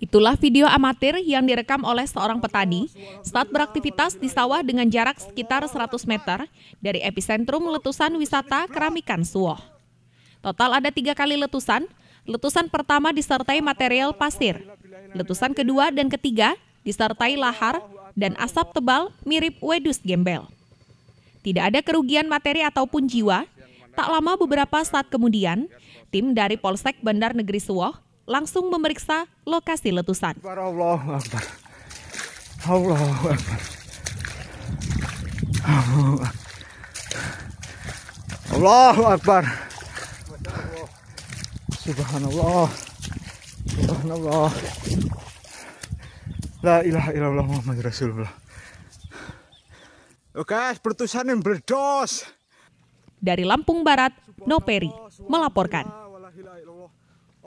Itulah video amatir yang direkam oleh seorang petani saat beraktivitas di sawah dengan jarak sekitar 100 meter dari epicentrum letusan wisata keramikan Suoh. Total ada tiga kali letusan, letusan pertama disertai material pasir, letusan kedua dan ketiga disertai lahar dan asap tebal mirip wedus gembel. Tidak ada kerugian materi ataupun jiwa, tak lama beberapa saat kemudian, tim dari Polsek Bandar Negeri Suwoh langsung memeriksa lokasi letusan. Allah Akbar. Allah Akbar. Allah Akbar. Subhanallah. Subhanallah. La ilaha illallah Muhammad Rasulullah. Oke, pertusan yang berdos. Dari Lampung Barat, Noperi melaporkan.